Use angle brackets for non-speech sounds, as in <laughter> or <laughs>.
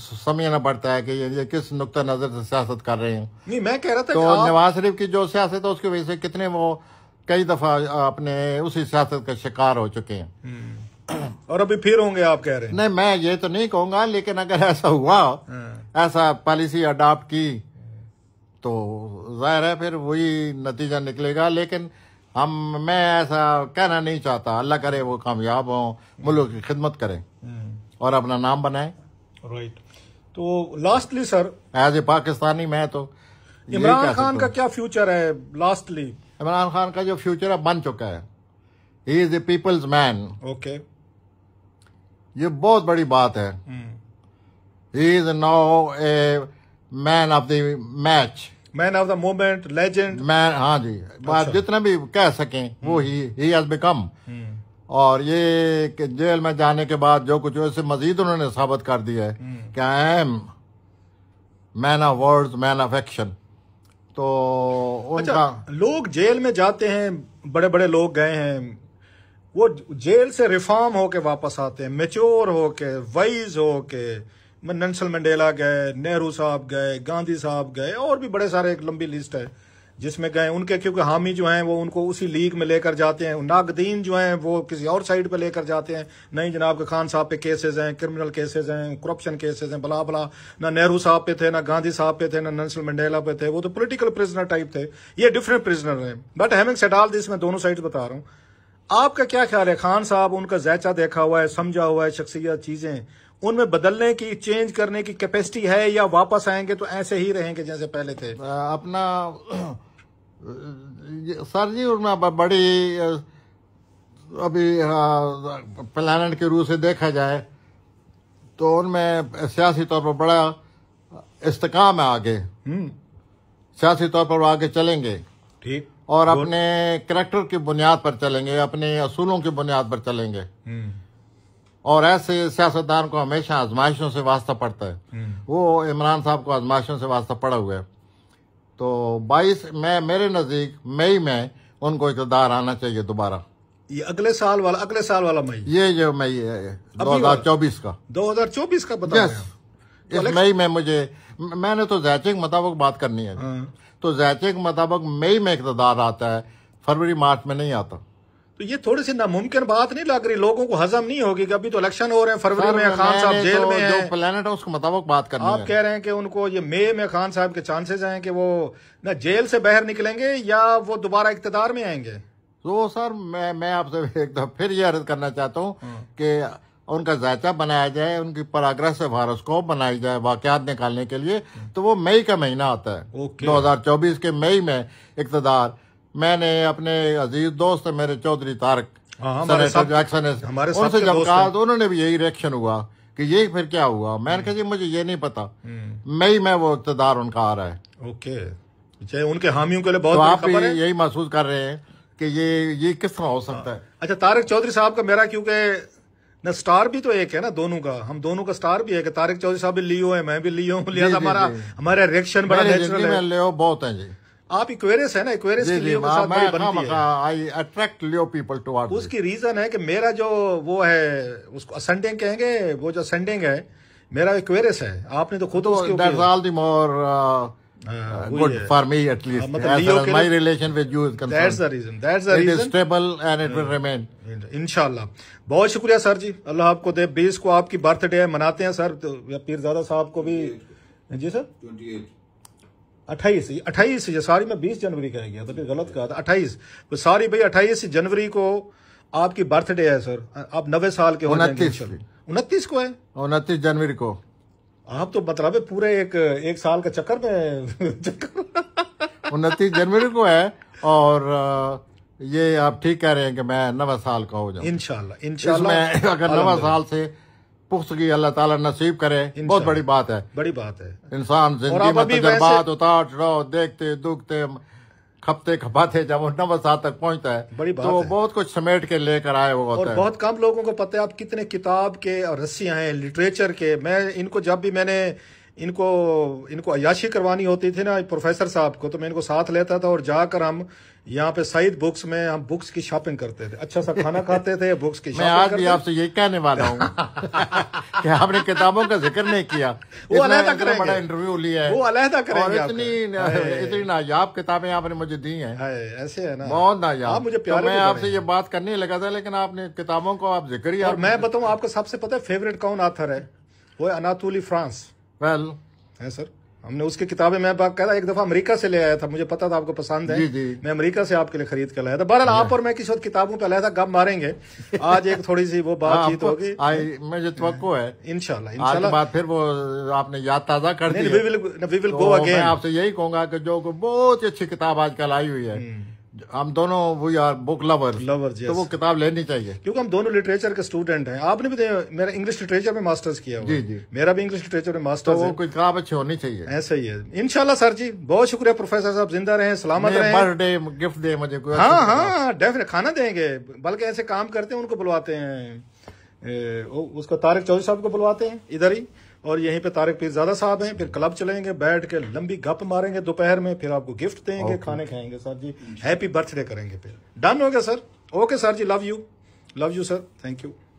समझना पड़ता है कि ये किस नुकता नजर से सियासत कर रहे हैं नहीं मैं कह रहा था तो आप... नवाज शरीफ की जो सियासत है उसकी वजह से कितने वो कई दफा अपने उसी सियासत का शिकार हो चुके हैं हम्म। और अभी फिर होंगे आप कह रहे हैं नहीं मैं ये तो नहीं कहूंगा लेकिन अगर ऐसा हुआ हाँ। ऐसा पॉलिसी अडॉप्ट की तो जाहिर है फिर वही नतीजा निकलेगा लेकिन हम मैं ऐसा कहना नहीं चाहता अल्लाह करे वो कामयाब हों मुल्क की खिदमत करें हम्म। और अपना नाम बनाए राइट तो lastly sir as a Pakistani मैं तो इमरान खान का क्या फ्यूचर है लास्टली इमरान खान का जो फ्यूचर है बन चुका है he is a people's man okay ये बहुत बड़ी बात है he is now a man of the match man of the moment legend man हाँ जी अच्छा। जितना भी कह सकें वो ही ही हैज बिकम और ये जेल में जाने के बाद जो कुछ उससे मजीद उन्होंने साबित कर दिया है हम्म। कि I am man of words man of action तो उनका अच्छा, लोग जेल में जाते हैं बड़े बड़े लोग गए हैं वो जेल से रिफॉर्म होके वापस आते हैं मेच्योर होके वाइज होके नंसल मंडेला गए नेहरू साहब गए गांधी साहब गए और भी बड़े सारे एक लंबी लिस्ट है जिसमें गए उनके क्योंकि हामी जो हैं वो उनको उसी लीग में लेकर जाते हैं नागदीन जो हैं वो किसी और साइड पे लेकर जाते हैं नहीं जनाब के खान साहब पे केसेस हैं क्रिमिनल केसेस हैं करप्शन केसेस हैं बला बला ना नेहरू साहब पे थे ना गांधी साहब पे थे ना नंसल मंडेला पे थे वो तो पोलिटिकल प्रिजनर टाइप थे ये डिफरेंट प्रिजनर हैं बट हेमिंग सेटाल दिस मैं दोनों साइड बता रहा हूँ आपका क्या ख्याल है खान साहब उनका जायचा देखा हुआ है समझा हुआ है शख्सियत चीज़ें उनमें बदलने की चेंज करने की कैपेसिटी है या वापस आएंगे तो ऐसे ही रहेंगे जैसे पहले थे अपना सर जी उनमें बड़ी अभी प्लानट के रूप से देखा जाए तो उनमें सियासी तौर पर बड़ा इस्तकाम है आगे हम्म। सियासी तौर पर आगे चलेंगे ठीक और अपने करेक्टर की बुनियाद पर चलेंगे अपने असूलों की बुनियाद पर चलेंगे हम्म। और ऐसे सियासतदान को हमेशा आजमाइशों से वास्ता पड़ता है हम्म। वो इमरान साहब को आजमाइशों से वास्ता पड़ा हुआ है तो 22 मई मेरे नज़दीक मई में उनको इकतदार आना चाहिए दोबारा ये अगले साल वाला अगले साल वाला मई ये जो मई दो हजार चौबीस का दो हजार चौबीस का बता yes. इस मई में मुझे मैंने तो जैचे के मुताबिक बात करनी है हाँ। तो जैचे के मुताबिक मई में इकतदार आता है फरवरी मार्च में नहीं आता तो ये थोड़ी सी नामुमकिन बात नहीं लग रही लोगों को हजम नहीं होगी कि अभी तो इलेक्शन हो रहे हैं फरवरी में खान साहब जेल तो में हैं प्लानट है उसके मुताबिक बात कर आप कह रहे हैं कि उनको ये मई में खान साहब के चांसेस हैं कि वो ना जेल से बाहर निकलेंगे या वो दोबारा इकतदार में आएंगे तो सर मैं मैं आपसे <laughs> एक दफा फिर ये अर्ज करना चाहता हूँ हाँ। कि उनका जायचा बनाया जाए उनकी भारत को बनाई जाए वाकत निकालने के लिए तो वो मई का महीना आता है दो हजार चौबीस के मई में इकतदार मैंने अपने अजीज दोस्त मेरे चौधरी तारक हाँ, हमारे उनसे जब कहा तो उन्होंने भी यही रिएक्शन हुआ कि ये फिर क्या हुआ मैंने कहा जी मुझे ये नहीं पता हम्म। मैं ही मैं वो इकतदार उनका आ रहा है ओके चाहे उनके हामियों के लिए बहुत तो आप यही महसूस कर रहे हैं कि ये ये किस तरह हो हाँ। सकता है अच्छा तारक चौधरी साहब का मेरा क्योंकि ना स्टार भी तो एक है ना दोनों का हम दोनों का स्टार भी है कि तारिक चौधरी साहब भी लियो है मैं भी लियो हूँ लिया हमारा हमारा रिएक्शन बड़ा नेचुरल है लियो बहुत है जी आप इक्वेरियस हाँ, हाँ, है ना इक्वेरियस की Leo I attract Leo people to are उसकी रीजन है कि मेरा जो वो है उसको असेंडिंग कहेंगे वो जो असेंडिंग है मेरा इक्वेरियस है आपने तो खुद that's all the more good for me at least my relation with you is that's the reason that's the reason stable and it will remain इंशाल्लाह बहुत शुक्रिया सर जी अल्लाह आपको दे 20 को आपकी बर्थडे है मनाते हैं सर तो, पीरजादा साहब को भी जी सर 28 अट्ठाईस अट्ठाईस या सॉरी मैं बीस जनवरी कह गया तो फिर गलत कहा था अट्ठाईस तो सॉरी भाई अट्ठाईस जनवरी को आपकी बर्थडे है सर आप नब्बे साल के उनतीस उनतीस को है उनतीस जनवरी को आप तो मतलब पूरे एक एक साल का चक्कर में <laughs> चक्कर उनतीस जनवरी को है और ये आप ठीक कह रहे हैं कि मैं नवा साल का हो जाऊं इनशाला इनशाला अगर नवा साल से पुख्तगी अल्लाह ताला नसीब करे बहुत बड़ी बात है बड़ी बात है इंसान जिंदगी में तजर्बात तो उतार चढ़ाव देखते दुखते खपते खपाते जब उन्ना बसा तक पहुंचता है बड़ी बात तो है। बहुत कुछ समेट के लेकर आए हुआ और बहुत कम लोगों को पता है आप कितने किताब के और रस्सियां हैं लिटरेचर के मैं इनको जब भी मैंने इनको इनको अयाशी करवानी होती थी ना प्रोफेसर साहब को तो मैं इनको साथ लेता था और जाकर हम यहाँ पे सईद बुक्स में हम बुक्स की शॉपिंग करते थे अच्छा सा खाना खाते थे बुक्स की मैं आज भी आपसे यही कहने वाला हूँ <laughs> कि आपने किताबों का जिक्र नहीं किया वो अलहदा कर बड़ा इंटरव्यू लिया है वो अलहदा कर इतनी इतनी नायाब किताबें आपने मुझे दी है ऐसे है ना बहुत नायाब मुझे तो प्यार मैं आपसे ये बात करने लगा था लेकिन आपने किताबों को आप जिक्र ही मैं बताऊँ आपको सबसे पता है फेवरेट कौन आथर है वो है अनातुली फ्रांस वेल है सर हमने उसकी किताबें मैं कह रहा एक दफा अमेरिका से ले आया था मुझे पता था आपको पसंद है जी जी। मैं अमेरिका से आपके लिए खरीद कर लाया था बहरहाल आप अच्छा। और मैं किसी वक्त किताबों पर लाया था गम मारेंगे आज एक थोड़ी सी वो बातचीत हाँ, होगी मुझे तो है इनशाला इनशाला बात फिर वो आपने याद ताजा कर दी तो आपसे यही कहूंगा की जो बहुत अच्छी किताब आजकल आई हुई है हम्म। हम दोनों वो यार बुक लवर लवर तो वो किताब लेनी चाहिए क्योंकि हम दोनों लिटरेचर के स्टूडेंट हैं आपने भी मेरा इंग्लिश लिटरेचर में मास्टर्स किया जी जी मेरा भी इंग्लिश लिटरेचर में मास्टर्स तो वो किताब अच्छी होनी चाहिए ऐसा ही है इनशाला सर जी बहुत शुक्रिया प्रोफेसर साहब जिंदा रहे सलामत रहे बर्थडे गिफ्ट दे मुझे हाँ, हाँ हाँ डेफिनेट खाना देंगे बल्कि ऐसे काम करते हैं उनको बुलवाते हैं उसको तारिक चौधरी साहब को बुलवाते हैं इधर ही और यहीं पे तारक पीरजादा साहब हैं फिर क्लब चलेंगे बैठ के लंबी गप मारेंगे दोपहर में फिर आपको गिफ्ट देंगे खाने खाएंगे सर जी हैप्पी बर्थडे करेंगे फिर डन हो गया सर ओके सर जी love you love you sir thank you